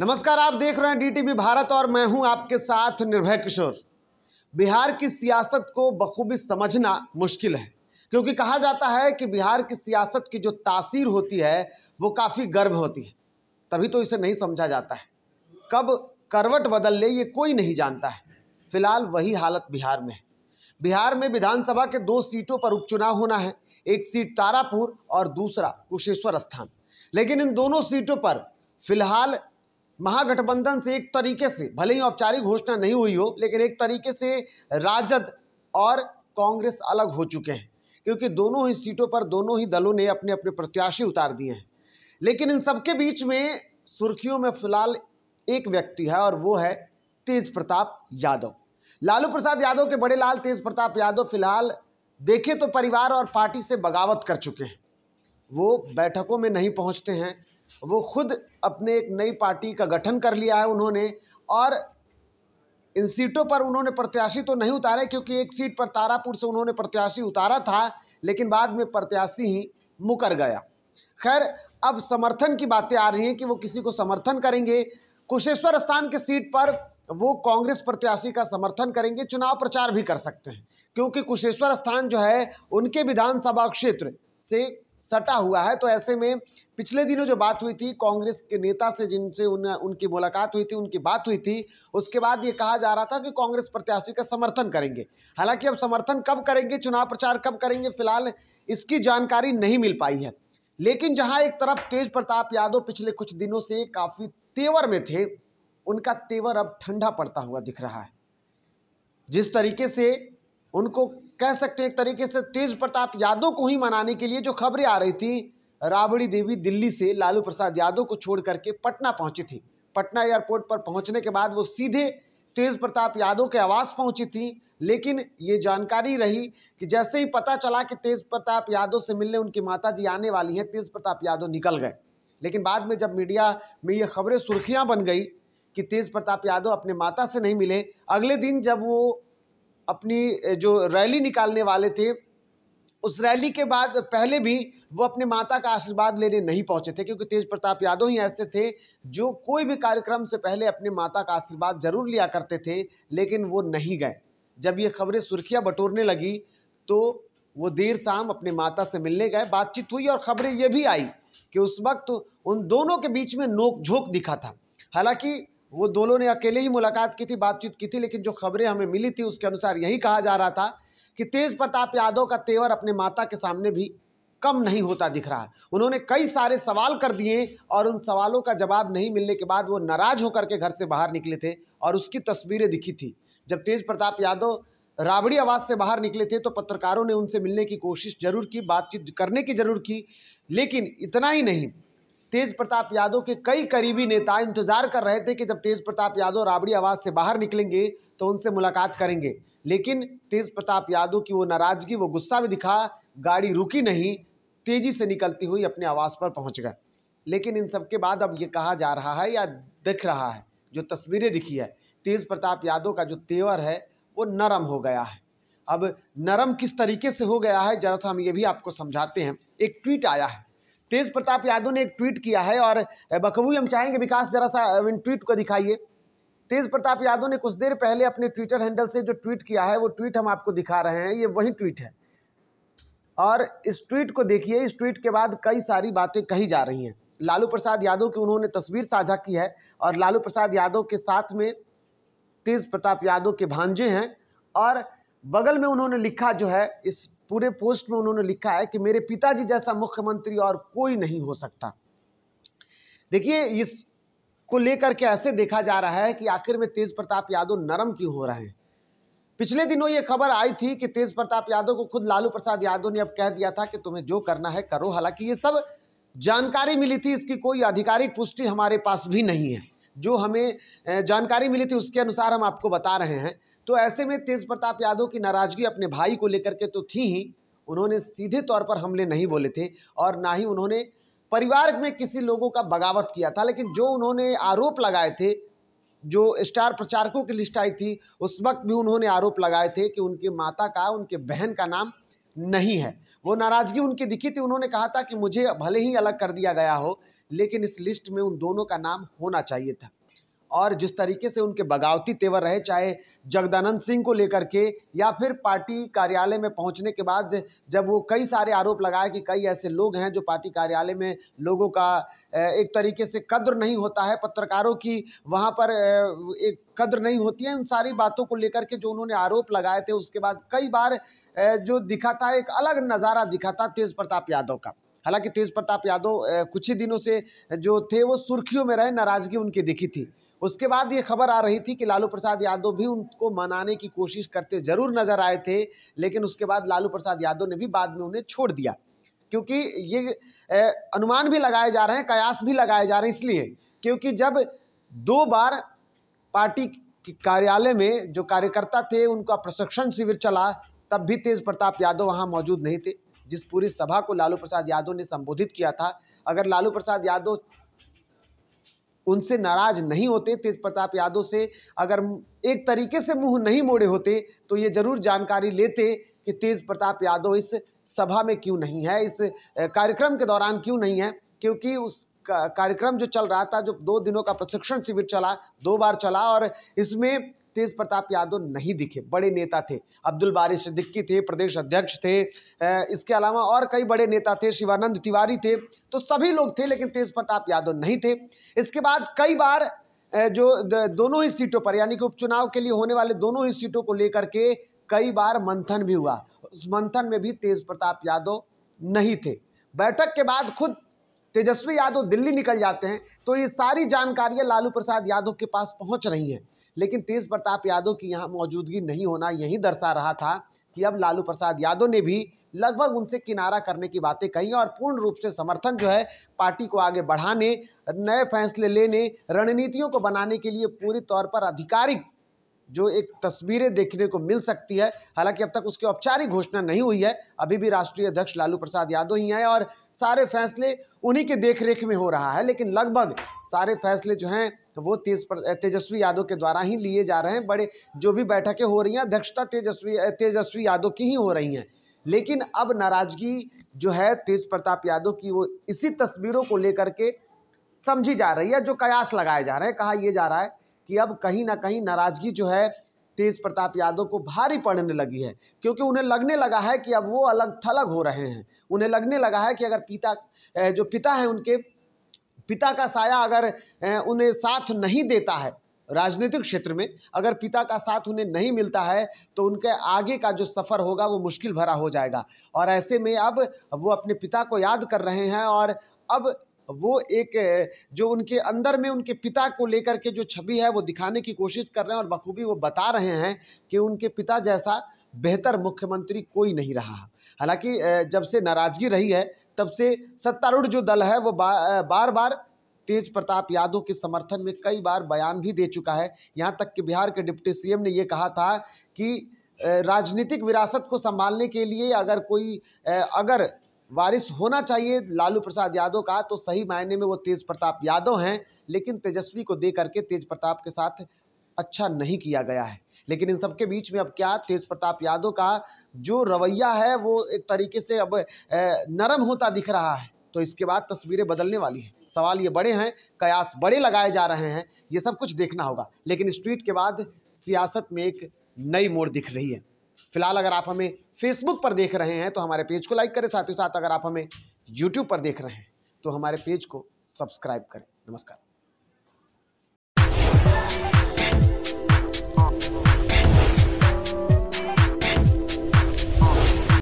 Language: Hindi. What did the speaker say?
नमस्कार आप देख रहे हैं डीटीवी भारत और मैं हूं आपके साथ निर्भय किशोर बिहार की सियासत को बखूबी समझना मुश्किल है क्योंकि कहा जाता है कि बिहार की सियासत की जो तासीर होती है वो काफ़ी गर्भ होती है तभी तो इसे नहीं समझा जाता है कब करवट बदल ले ये कोई नहीं जानता है फिलहाल वही हालत बिहार में है बिहार में विधानसभा के दो सीटों पर उपचुनाव होना है एक सीट तारापुर और दूसरा कुशेश्वर स्थान लेकिन इन दोनों सीटों पर फिलहाल महागठबंधन से एक तरीके से भले ही औपचारिक घोषणा नहीं हुई हो लेकिन एक तरीके से राजद और कांग्रेस अलग हो चुके हैं क्योंकि दोनों ही सीटों पर दोनों ही दलों ने अपने अपने प्रत्याशी उतार दिए हैं लेकिन इन सबके बीच में सुर्खियों में फिलहाल एक व्यक्ति है और वो है तेज प्रताप यादव लालू प्रसाद यादव के बड़े लाल तेज प्रताप यादव फिलहाल देखे तो परिवार और पार्टी से बगावत कर चुके हैं वो बैठकों में नहीं पहुंचते हैं वो खुद अपने एक नई पार्टी का गठन कर लिया है उन्होंने और इन सीटों पर उन्होंने प्रत्याशी तो नहीं उतारे क्योंकि एक सीट पर तारापुर से उन्होंने प्रत्याशी उतारा था लेकिन बाद में प्रत्याशी ही मुकर गया खैर अब समर्थन की बातें आ रही हैं कि वो किसी को समर्थन करेंगे कुशेश्वर स्थान की सीट पर वो कांग्रेस प्रत्याशी का समर्थन करेंगे चुनाव प्रचार भी कर सकते हैं क्योंकि कुशेश्वर स्थान जो है उनके विधानसभा क्षेत्र से सटा हुआ है तो ऐसे में पिछले दिनों जो बात हुई थी कांग्रेस के नेता से जिनसे उन उनकी मुलाकात हुई थी उनकी बात हुई थी उसके बाद ये कहा जा रहा था कि कांग्रेस प्रत्याशी का समर्थन करेंगे हालांकि अब समर्थन कब करेंगे चुनाव प्रचार कब करेंगे फिलहाल इसकी जानकारी नहीं मिल पाई है लेकिन जहां एक तरफ तेज प्रताप यादव पिछले कुछ दिनों से काफी तेवर में थे उनका तेवर अब ठंडा पड़ता हुआ दिख रहा है जिस तरीके से उनको कह सकते हैं एक तरीके से तेज प्रताप यादव को ही मनाने के लिए जो खबरें आ रही थी राबड़ी देवी दिल्ली से लालू प्रसाद यादव को छोड़ करके पटना पहुंची थी पटना एयरपोर्ट पर पहुंचने के बाद वो सीधे तेज प्रताप यादव के आवास पहुंची थी लेकिन ये जानकारी रही कि जैसे ही पता चला कि तेज प्रताप यादव से मिलने उनकी माता जी आने वाली हैं तेज प्रताप यादव निकल गए लेकिन बाद में जब मीडिया में ये खबरें सुर्खियां बन गई कि तेज प्रताप यादव अपने माता से नहीं मिले अगले दिन जब वो अपनी जो रैली निकालने वाले थे उस रैली के बाद पहले भी वो अपने माता का आशीर्वाद लेने नहीं पहुंचे थे क्योंकि तेज प्रताप यादव ही ऐसे थे जो कोई भी कार्यक्रम से पहले अपने माता का आशीर्वाद जरूर लिया करते थे लेकिन वो नहीं गए जब ये खबरें सुर्खियां बटोरने लगी तो वो देर शाम अपने माता से मिलने गए बातचीत हुई और खबरें ये भी आई कि उस वक्त उन दोनों के बीच में नोक झोंक दिखा था हालांकि वो दोनों ने अकेले ही मुलाकात की थी बातचीत की थी लेकिन जो खबरें हमें मिली थी उसके अनुसार यही कहा जा रहा था कि तेज प्रताप यादव का तेवर अपने माता के सामने भी कम नहीं होता दिख रहा है उन्होंने कई सारे सवाल कर दिए और उन सवालों का जवाब नहीं मिलने के बाद वो नाराज होकर के घर से बाहर निकले थे और उसकी तस्वीरें दिखी थी जब तेज प्रताप यादव राबड़ी आवाज से बाहर निकले थे तो पत्रकारों ने उनसे मिलने की कोशिश जरूर की बातचीत करने की जरूर की लेकिन इतना ही नहीं तेज प्रताप यादव के कई करीबी नेता इंतजार कर रहे थे कि जब तेज प्रताप यादव राबड़ी आवाज से बाहर निकलेंगे तो उनसे मुलाकात करेंगे लेकिन तेज प्रताप यादव की वो नाराजगी वो गुस्सा भी दिखा गाड़ी रुकी नहीं तेजी से निकलती हुई अपने आवास पर पहुंच गए लेकिन इन सब के बाद अब ये कहा जा रहा है या दिख रहा है जो तस्वीरें दिखी है तेज प्रताप यादव का जो तेवर है वो नरम हो गया है अब नरम किस तरीके से हो गया है जरा सा हम ये भी आपको समझाते हैं एक ट्वीट आया है तेज प्रताप यादव ने एक ट्वीट किया है और बखबू हम चाहेंगे विकास जरा सा ट्वीट को दिखाइए तेज प्रताप यादव ने कुछ देर पहले अपने ट्विटर हैंडल से जो ट्वीट किया है वो ट्वीट हम आपको दिखा रहे हैं ये वही ट्वीट है और इस ट्वीट को देखिए इस ट्वीट के बाद कई सारी बातें कही जा रही हैं लालू प्रसाद यादव की उन्होंने तस्वीर साझा की है और लालू प्रसाद यादव के साथ में तेज प्रताप यादव के भांजे हैं और बगल में उन्होंने लिखा जो है इस पूरे पोस्ट में उन्होंने लिखा है कि मेरे पिताजी जैसा मुख्यमंत्री और कोई नहीं हो सकता देखिए इस को लेकर के ऐसे देखा जा रहा है कि आखिर में तेज प्रताप यादव नरम क्यों हो रहे हैं पिछले दिनों ये खबर आई थी कि तेज प्रताप यादव को खुद लालू प्रसाद यादव ने अब कह दिया था कि तुम्हें जो करना है करो हालांकि ये सब जानकारी मिली थी इसकी कोई आधिकारिक पुष्टि हमारे पास भी नहीं है जो हमें जानकारी मिली थी उसके अनुसार हम आपको बता रहे हैं तो ऐसे में तेज प्रताप यादव की नाराज़गी अपने भाई को लेकर के तो थी ही उन्होंने सीधे तौर पर हमले नहीं बोले थे और ना ही उन्होंने परिवार में किसी लोगों का बगावत किया था लेकिन जो उन्होंने आरोप लगाए थे जो स्टार प्रचारकों की लिस्ट आई थी उस वक्त भी उन्होंने आरोप लगाए थे कि उनके माता का उनके बहन का नाम नहीं है वो नाराज़गी उनकी दिखी थी उन्होंने कहा था कि मुझे भले ही अलग कर दिया गया हो लेकिन इस लिस्ट में उन दोनों का नाम होना चाहिए था और जिस तरीके से उनके बगावती तेवर रहे चाहे जगदानंद सिंह को लेकर के या फिर पार्टी कार्यालय में पहुंचने के बाद जब वो कई सारे आरोप लगाए कि कई ऐसे लोग हैं जो पार्टी कार्यालय में लोगों का एक तरीके से कद्र नहीं होता है पत्रकारों की वहाँ पर एक कद्र नहीं होती है उन सारी बातों को लेकर के जो उन्होंने आरोप लगाए थे उसके बाद कई बार जो दिखा था एक अलग नज़ारा दिखा था तेज प्रताप यादव का हालांकि तेज प्रताप यादव कुछ ही दिनों से जो थे वो सुर्खियों में रहे नाराजगी उनकी दिखी थी उसके बाद ये खबर आ रही थी कि लालू प्रसाद यादव भी उनको मनाने की कोशिश करते जरूर नजर आए थे लेकिन उसके बाद लालू प्रसाद यादव ने भी बाद में उन्हें छोड़ दिया क्योंकि ये अनुमान भी लगाए जा रहे हैं कयास भी लगाए जा रहे हैं इसलिए क्योंकि जब दो बार पार्टी कार्यालय में जो कार्यकर्ता थे उनका प्रशिक्षण शिविर चला तब भी तेज प्रताप यादव वहाँ मौजूद नहीं थे जिस पूरी सभा को लालू प्रसाद यादव ने संबोधित किया था अगर लालू प्रसाद यादव उनसे नाराज नहीं होते तेज प्रताप यादव से अगर एक तरीके से मुंह नहीं मोड़े होते तो ये जरूर जानकारी लेते कि तेज प्रताप यादव इस सभा में क्यों नहीं है इस कार्यक्रम के दौरान क्यों नहीं है क्योंकि उस कार्यक्रम जो चल रहा था जो दो दिनों का प्रशिक्षण शिविर चला दो बार चला और इसमें तेज प्रताप यादव नहीं दिखे बड़े नेता थे अब्दुल बारी सिद्दीकी थे प्रदेश अध्यक्ष थे इसके अलावा और कई बड़े नेता थे शिवानंद तिवारी थे तो सभी लोग थे लेकिन तेज प्रताप यादव नहीं थे इसके बाद कई बार जो दोनों ही सीटों पर यानी कि उपचुनाव के लिए होने वाले दोनों ही सीटों को लेकर के कई बार मंथन भी हुआ उस मंथन में भी तेज प्रताप यादव नहीं थे बैठक के बाद खुद तेजस्वी यादव दिल्ली निकल जाते हैं तो ये सारी जानकारियाँ लालू प्रसाद यादव के पास पहुँच रही हैं लेकिन तेज प्रताप यादव की यहाँ मौजूदगी नहीं होना यही दर्शा रहा था कि अब लालू प्रसाद यादव ने भी लगभग उनसे किनारा करने की बातें कही और पूर्ण रूप से समर्थन जो है पार्टी को आगे बढ़ाने नए फैसले लेने रणनीतियों को बनाने के लिए पूरी तौर पर आधिकारिक जो एक तस्वीरें देखने को मिल सकती है हालांकि अब तक उसकी औपचारिक घोषणा नहीं हुई है अभी भी राष्ट्रीय अध्यक्ष लालू प्रसाद यादव ही हैं और सारे फैसले उन्हीं के देखरेख में हो रहा है लेकिन लगभग सारे फैसले जो हैं वो तेज तेजस्वी यादव के द्वारा ही लिए जा रहे हैं बड़े जो भी बैठकें हो रही हैं अध्यक्षता तेजस्वी तेजस्वी यादव की ही हो रही हैं लेकिन अब नाराजगी जो है तेज प्रताप यादव की वो इसी तस्वीरों को लेकर के समझी जा रही है जो कयास लगाए जा रहे हैं कहा यह जा रहा है कि अब कहीं ना कहीं नाराज़गी जो है तेज प्रताप यादव को भारी पड़ने लगी है क्योंकि उन्हें लगने लगा है कि अब वो अलग थलग हो रहे हैं उन्हें लगने लगा है कि अगर पिता जो पिता है उनके पिता का साया अगर उन्हें साथ नहीं देता है राजनीतिक क्षेत्र में अगर पिता का साथ उन्हें नहीं मिलता है तो उनके आगे का जो सफ़र होगा वो मुश्किल भरा हो जाएगा और ऐसे में अब वो अपने पिता को याद कर रहे हैं और अब वो एक जो उनके अंदर में उनके पिता को लेकर के जो छवि है वो दिखाने की कोशिश कर रहे हैं और बखूबी वो बता रहे हैं कि उनके पिता जैसा बेहतर मुख्यमंत्री कोई नहीं रहा हालांकि जब से नाराज़गी रही है तब से सत्तारूढ़ जो दल है वो बा, बार बार तेज प्रताप यादव के समर्थन में कई बार बयान भी दे चुका है यहाँ तक कि बिहार के डिप्टी सीएम ने ये कहा था कि राजनीतिक विरासत को संभालने के लिए अगर कोई अगर वारिस होना चाहिए लालू प्रसाद यादव का तो सही मायने में वो तेज प्रताप यादव हैं लेकिन तेजस्वी को दे करके तेज प्रताप के साथ अच्छा नहीं किया गया है लेकिन इन सबके बीच में अब क्या तेज प्रताप यादव का जो रवैया है वो एक तरीके से अब नरम होता दिख रहा है तो इसके बाद तस्वीरें बदलने वाली हैं सवाल ये बड़े हैं कयास बड़े लगाए जा रहे हैं ये सब कुछ देखना होगा लेकिन इस ट्वीट के बाद सियासत में एक नई मोड़ दिख रही है फिलहाल अगर आप हमें फेसबुक पर देख रहे हैं तो हमारे पेज को लाइक करें साथ ही साथ अगर आप हमें यूट्यूब पर देख रहे हैं तो हमारे पेज को सब्सक्राइब करें नमस्कार